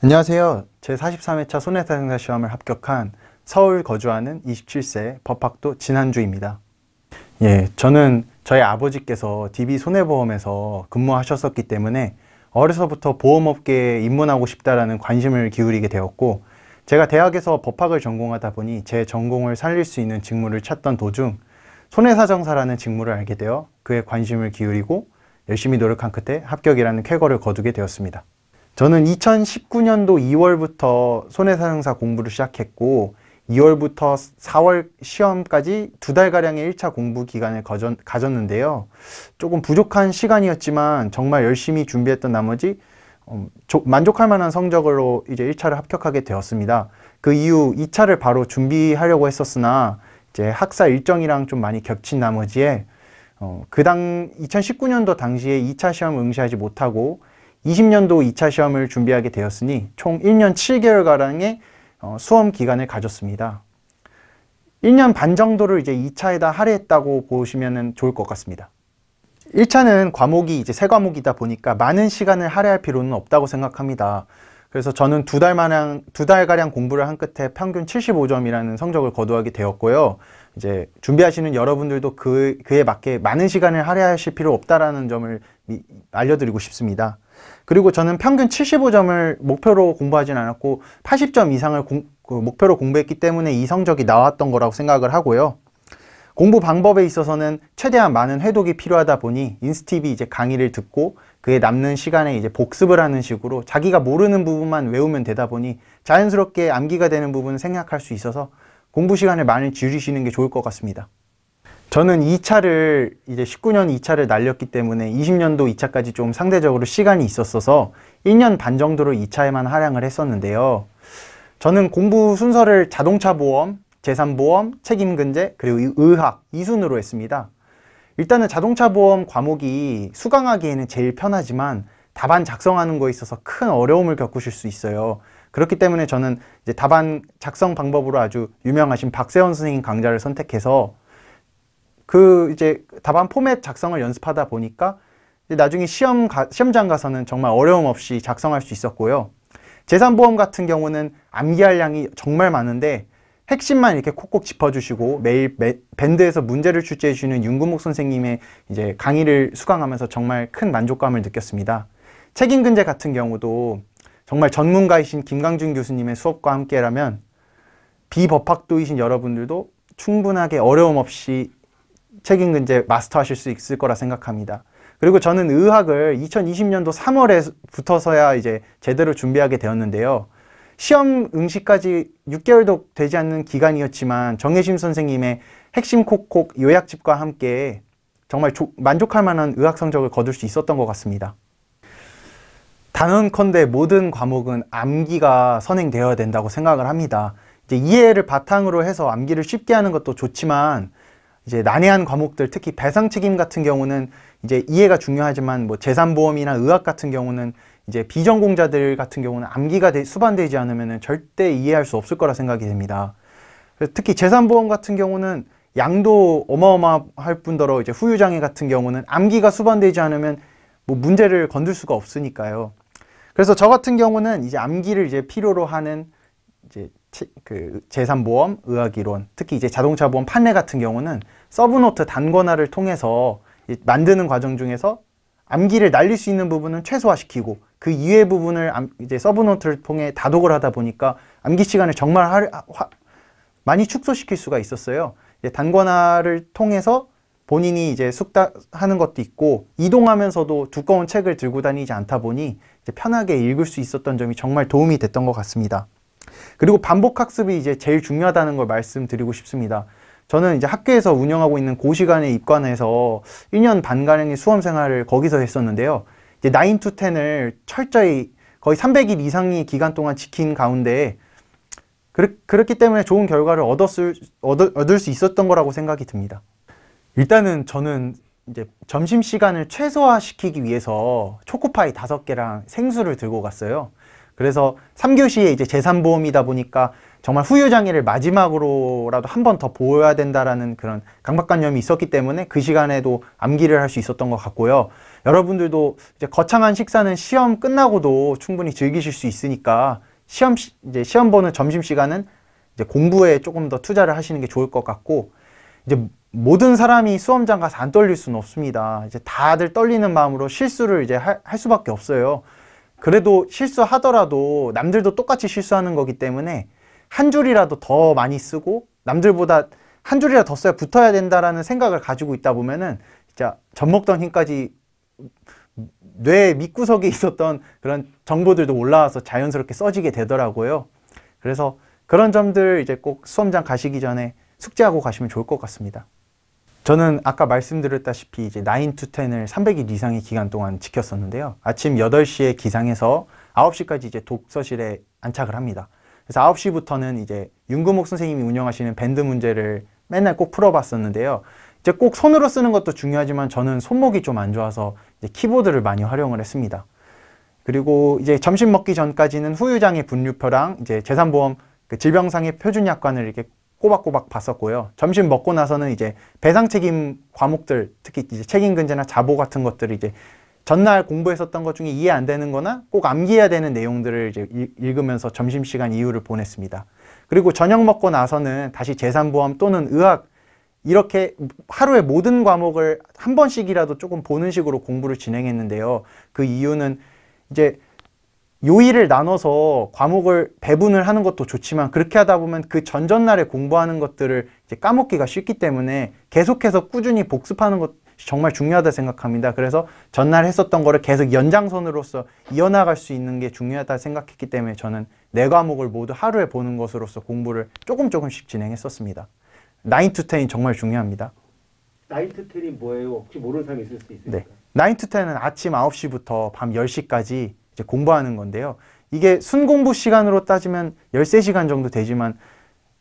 안녕하세요. 제43회차 손해사용사 시험을 합격한 서울 거주하는 27세 법학도 진한주입니다. 예, 저는 저희 아버지께서 DB 손해보험에서 근무하셨었기 때문에 어려서부터 보험업계에 입문하고 싶다라는 관심을 기울이게 되었고 제가 대학에서 법학을 전공하다 보니 제 전공을 살릴 수 있는 직무를 찾던 도중 손해사정사라는 직무를 알게 되어 그에 관심을 기울이고 열심히 노력한 끝에 합격이라는 쾌거를 거두게 되었습니다. 저는 2019년도 2월부터 손해사용사 공부를 시작했고 2월부터 4월 시험까지 두 달가량의 1차 공부 기간을 가졌는데요. 조금 부족한 시간이었지만 정말 열심히 준비했던 나머지 음, 만족할 만한 성적으로 이제 1차를 합격하게 되었습니다. 그 이후 2차를 바로 준비하려고 했었으나 이제 학사 일정이랑 좀 많이 겹친 나머지에 어, 그당 2019년도 당시에 2차 시험 응시하지 못하고 20년도 2차 시험을 준비하게 되었으니 총 1년 7개월가량의 어, 수험 기간을 가졌습니다. 1년 반 정도를 이제 2차에다 할애했다고 보시면 좋을 것 같습니다. 1차는 과목이 이제 세 과목이다 보니까 많은 시간을 할애할 필요는 없다고 생각합니다. 그래서 저는 두달 만한 두 달가량 공부를 한 끝에 평균 75점이라는 성적을 거두하게 되었고요. 이제 준비하시는 여러분들도 그, 그에 맞게 많은 시간을 할애하실 필요 없다라는 점을 알려드리고 싶습니다. 그리고 저는 평균 75점을 목표로 공부하진 않았고 80점 이상을 공, 그 목표로 공부했기 때문에 이 성적이 나왔던 거라고 생각을 하고요. 공부 방법에 있어서는 최대한 많은 회독이 필요하다 보니 인스티비 이제 강의를 듣고 그에 남는 시간에 이제 복습을 하는 식으로 자기가 모르는 부분만 외우면 되다 보니 자연스럽게 암기가 되는 부분을 생략할 수 있어서 공부 시간을 많이 줄이시는 게 좋을 것 같습니다. 저는 2차를 이제 19년 2차를 날렸기 때문에 20년도 2차까지 좀 상대적으로 시간이 있었어서 1년 반 정도로 2차에만 할양을 했었는데요. 저는 공부 순서를 자동차 보험, 재산보험, 책임근제, 그리고 의학 이 순으로 했습니다. 일단은 자동차 보험 과목이 수강하기에는 제일 편하지만 답안 작성하는 거에 있어서 큰 어려움을 겪으실 수 있어요. 그렇기 때문에 저는 이제 답안 작성 방법으로 아주 유명하신 박세원 선생님 강좌를 선택해서 그 이제 답안 포맷 작성을 연습하다 보니까 나중에 시험 가, 시험장 가서는 정말 어려움 없이 작성할 수 있었고요. 재산보험 같은 경우는 암기할 양이 정말 많은데 핵심만 이렇게 콕콕 짚어주시고 매일 매, 밴드에서 문제를 출제해주는 윤근목 선생님의 이제 강의를 수강하면서 정말 큰 만족감을 느꼈습니다. 책임근제 같은 경우도 정말 전문가이신 김강준 교수님의 수업과 함께라면 비법학도이신 여러분들도 충분하게 어려움 없이 책임 이제 마스터하실 수 있을 거라 생각합니다. 그리고 저는 의학을 2020년도 3월에 붙어서야 이제 제대로 준비하게 되었는데요. 시험 응시까지 6개월도 되지 않는 기간이었지만 정혜심 선생님의 핵심 콕콕 요약집과 함께 정말 조, 만족할 만한 의학 성적을 거둘 수 있었던 것 같습니다. 단언컨대 모든 과목은 암기가 선행되어야 된다고 생각을 합니다. 이제 이해를 바탕으로 해서 암기를 쉽게 하는 것도 좋지만 이제 난해한 과목들 특히 배상 책임 같은 경우는 이제 이해가 중요하지만 뭐 재산보험이나 의학 같은 경우는 이제 비전공자들 같은 경우는 암기가 되, 수반되지 않으면 절대 이해할 수 없을 거라 생각이 됩니다. 특히 재산보험 같은 경우는 양도 어마어마할 뿐더러 이제 후유장애 같은 경우는 암기가 수반되지 않으면 뭐 문제를 건들 수가 없으니까요. 그래서 저 같은 경우는 이제 암기를 이제 필요로 하는 이제 그 재산보험, 의학이론, 특히 이제 자동차 보험 판례 같은 경우는 서브노트 단권화를 통해서 만드는 과정 중에서 암기를 날릴 수 있는 부분은 최소화시키고 그 이외 부분을 이제 서브노트를 통해 다독을 하다 보니까 암기 시간을 정말 하, 하, 많이 축소시킬 수가 있었어요. 단권화를 통해서 본인이 이제 숙달하는 것도 있고 이동하면서도 두꺼운 책을 들고 다니지 않다 보니 편하게 읽을 수 있었던 점이 정말 도움이 됐던 것 같습니다. 그리고 반복학습이 이제 제일 중요하다는 걸 말씀드리고 싶습니다. 저는 이제 학교에서 운영하고 있는 고시간에 입관해서 1년 반가량의 수험 생활을 거기서 했었는데요. 이제 9 to 10을 철저히 거의 300일 이상의 기간 동안 지킨 가운데 그렇, 기 때문에 좋은 결과를 얻었을, 얻을, 얻을 수 있었던 거라고 생각이 듭니다. 일단은 저는 이제 점심시간을 최소화시키기 위해서 초코파이 5개랑 생수를 들고 갔어요. 그래서 3교시에 이제 재산보험이다 보니까 정말 후유장애를 마지막으로라도 한 번 더 보여야 된다라는 그런 강박관념이 있었기 때문에 그 시간에도 암기를 할 수 있었던 것 같고요. 여러분들도 이제 거창한 식사는 시험 끝나고도 충분히 즐기실 수 있으니까 시험 시, 이제 시험 보는 점심 시간은 이제 공부에 조금 더 투자를 하시는 게 좋을 것 같고 이제 모든 사람이 수험장 가서 안 떨릴 수는 없습니다. 이제 다들 떨리는 마음으로 실수를 이제 할, 할 수밖에 없어요. 그래도 실수하더라도 남들도 똑같이 실수하는 거기 때문에 한 줄이라도 더 많이 쓰고 남들보다 한 줄이라도 더 써야 붙어야 된다라는 생각을 가지고 있다 보면은 진짜 젖먹던 힘까지 뇌 밑구석에 있었던 그런 정보들도 올라와서 자연스럽게 써지게 되더라고요. 그래서 그런 점들 이제 꼭 수험장 가시기 전에 숙제하고 가시면 좋을 것 같습니다. 저는 아까 말씀드렸다시피 이제 9 to 10을 300일 이상의 기간 동안 지켰었는데요. 아침 8시에 기상해서 9시까지 이제 독서실에 안착을 합니다. 그래서 9시부터는 이제 윤금옥 선생님이 운영하시는 밴드 문제를 맨날 꼭 풀어봤었는데요. 이제 꼭 손으로 쓰는 것도 중요하지만 저는 손목이 좀 안 좋아서 키보드를 많이 활용을 했습니다. 그리고 이제 점심 먹기 전까지는 후유장애 분류표랑 이제 재산보험 그 질병상의 표준약관을 이렇게 꼬박꼬박 봤었고요. 점심 먹고 나서는 이제 배상 책임 과목들, 특히 이제 책임근제나 자보 같은 것들을 이제 전날 공부했었던 것 중에 이해 안 되는 거나 꼭 암기해야 되는 내용들을 이제 읽으면서 점심시간 이후를 보냈습니다. 그리고 저녁 먹고 나서는 다시 재산보험 또는 의학 이렇게 하루에 모든 과목을 한 번씩이라도 조금 보는 식으로 공부를 진행했는데요. 그 이유는 이제 요일을 나눠서 과목을 배분을 하는 것도 좋지만 그렇게 하다 보면 그 전전날에 공부하는 것들을 이제 까먹기가 쉽기 때문에 계속해서 꾸준히 복습하는 것 정말 중요하다 생각합니다. 그래서 전날 했었던 거를 계속 연장선으로서 이어나갈 수 있는 게 중요하다 생각했기 때문에 저는 네 과목을 모두 하루에 보는 것으로서 공부를 조금 조금씩 진행했었습니다. 9 to 10이 정말 중요합니다. 9 10이 뭐예요? 혹시 모르는 사람이 있을 수 있으니까. 네. 9 10은 아침 9시부터 밤 10시까지 이제 공부하는 건데요. 이게 순공부 시간으로 따지면 13시간 정도 되지만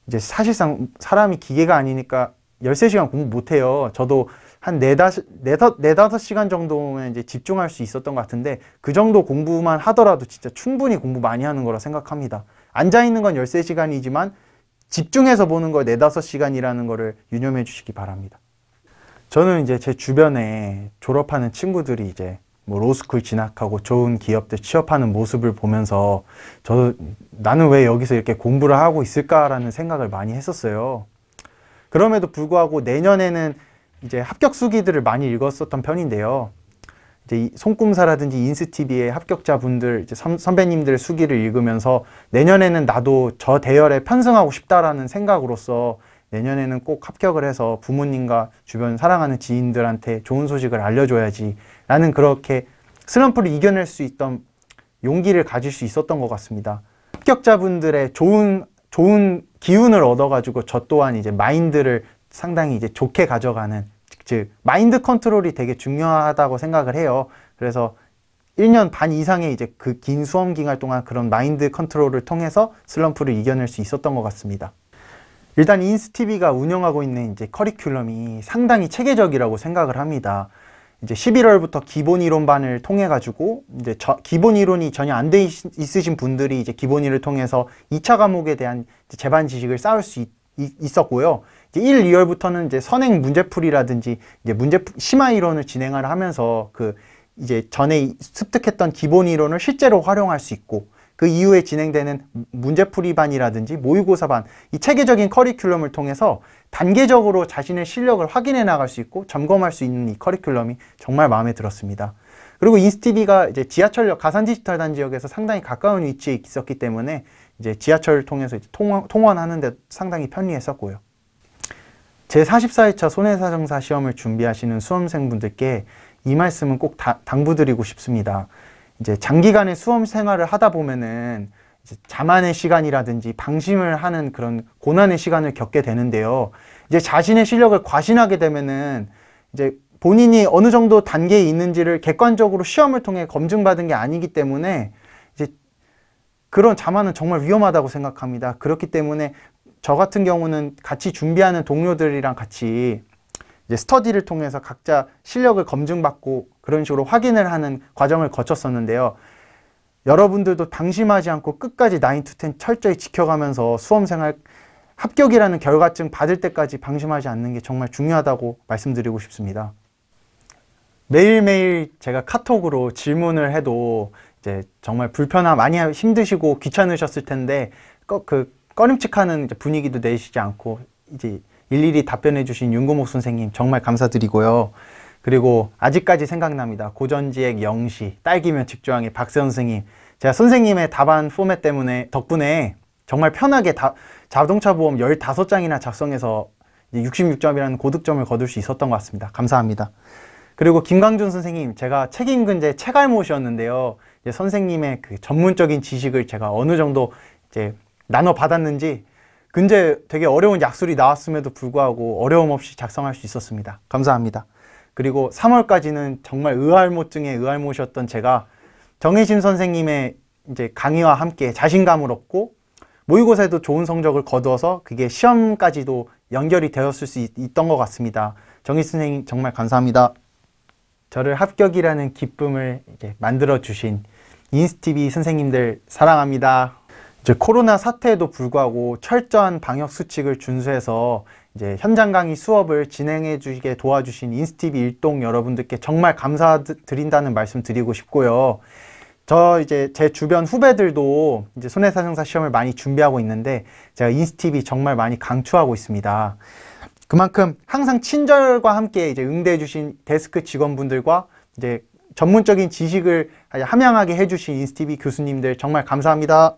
이제 사실상 사람이 기계가 아니니까 13시간 공부 못해요. 저도 한 네다섯, 네 네 네다섯 시간 정도면 이제 집중할 수 있었던 것 같은데 그 정도 공부만 하더라도 진짜 충분히 공부 많이 하는 거라 생각합니다. 앉아있는 건1 3 시간이지만 집중해서 보는 걸 네다섯 시간이라는 거를 유념해 주시기 바랍니다. 저는 이제 제 주변에 졸업하는 친구들이 이제 뭐 로스쿨 진학하고 좋은 기업들 취업하는 모습을 보면서 저 나는 왜 여기서 이렇게 공부를 하고 있을까라는 생각을 많이 했었어요. 그럼에도 불구하고 내년에는 이제 합격 수기들을 많이 읽었었던 편인데요. 이제 손꿈사라든지 인스티비의 합격자분들, 이제 선배님들의 수기를 읽으면서 내년에는 나도 저 대열에 편승하고 싶다라는 생각으로서 내년에는 꼭 합격을 해서 부모님과 주변 사랑하는 지인들한테 좋은 소식을 알려줘야지 라는 그렇게 슬럼프를 이겨낼 수 있던 용기를 가질 수 있었던 것 같습니다. 합격자분들의 좋은 좋은 기운을 얻어가지고 저 또한 이제 마인드를 상당히 이제 좋게 가져가는 즉 마인드 컨트롤이 되게 중요하다고 생각을 해요. 그래서 1년 반 이상의 이제 그 긴 수험 기간 동안 그런 마인드 컨트롤을 통해서 슬럼프를 이겨낼 수 있었던 것 같습니다. 일단 인스티비가 운영하고 있는 이제 커리큘럼이 상당히 체계적이라고 생각을 합니다. 이제 11월부터 기본 이론반을 통해 가지고 이제 기본 이론이 전혀 안돼 있으신 분들이 이제 기본 이론을 통해서 2차 과목에 대한 제반 지식을 쌓을 수 있, 있었고요. 1, 2월부터는 이제 선행 문제풀이라든지 이제 문제 심화 이론을 진행을 하면서 그 이제 전에 습득했던 기본 이론을 실제로 활용할 수 있고 그 이후에 진행되는 문제풀이반이라든지 모의고사반 이 체계적인 커리큘럼을 통해서 단계적으로 자신의 실력을 확인해 나갈 수 있고 점검할 수 있는 이 커리큘럼이 정말 마음에 들었습니다. 그리고 인스티비가 이제 지하철역 가산 디지털 단지역에서 상당히 가까운 위치에 있었기 때문에 이제 지하철을 통해서 이제 통원, 통원하는 데 상당히 편리했었고요. 제44회차 손해사정사 시험을 준비하시는 수험생분들께 이 말씀은 꼭 다, 당부드리고 싶습니다. 이제 장기간의 수험 생활을 하다 보면은 이제 자만의 시간이라든지 방심을 하는 그런 고난의 시간을 겪게 되는데요. 이제 자신의 실력을 과신하게 되면은 이제 본인이 어느 정도 단계에 있는지를 객관적으로 시험을 통해 검증받은 게 아니기 때문에 이제 그런 자만은 정말 위험하다고 생각합니다. 그렇기 때문에 저 같은 경우는 같이 준비하는 동료들이랑 같이 이제 스터디를 통해서 각자 실력을 검증받고 그런 식으로 확인을 하는 과정을 거쳤었는데요. 여러분들도 방심하지 않고 끝까지 9투10 철저히 지켜가면서 수험생활 합격이라는 결과증 받을 때까지 방심하지 않는 게 정말 중요하다고 말씀드리고 싶습니다. 매일매일 제가 카톡으로 질문을 해도 이제 정말 불편함 많이 힘드시고 귀찮으셨을 텐데 그 꺼림칙하는 분위기도 내시지 않고 이제 일일이 답변해 주신 윤고목 선생님 정말 감사드리고요. 그리고 아직까지 생각납니다. 고전지액 영시, 딸기면 직조항의 박세 선생님. 제가 선생님의 답안 포맷 때문에 덕분에 정말 편하게 다, 자동차 보험 15장이나 작성해서 66점이라는 고득점을 거둘 수 있었던 것 같습니다. 감사합니다. 그리고 김광준 선생님, 제가 책임근제 책알못이었는데요. 선생님의 그 전문적인 지식을 제가 어느 정도 이제 나눠받았는지 근데 되게 어려운 약술이 나왔음에도 불구하고 어려움 없이 작성할 수 있었습니다. 감사합니다. 그리고 3월까지는 정말 의알못 중에 의알못이었던 제가 정혜진 선생님의 이제 강의와 함께 자신감을 얻고 모의고사에도 좋은 성적을 거두어서 그게 시험까지도 연결이 되었을 수 있, 있던 것 같습니다. 정희 선생님 정말 감사합니다. 저를 합격이라는 기쁨을 만들어 주신 인스티비 선생님들 사랑합니다. 이제 코로나 사태에도 불구하고 철저한 방역 수칙을 준수해서 이제 현장 강의 수업을 진행해 주게 시 도와주신 인스티비 일동 여러분들께 정말 감사드린다는 말씀 드리고 싶고요. 저 이제 제 주변 후배들도 이제 손해사정사 시험을 많이 준비하고 있는데 제가 인스티비 정말 많이 강추하고 있습니다. 그만큼 항상 친절과 함께 이제 응대해 주신 데스크 직원분들과 이제 전문적인 지식을 함양하게 해주신 인스티비 교수님들 정말 감사합니다.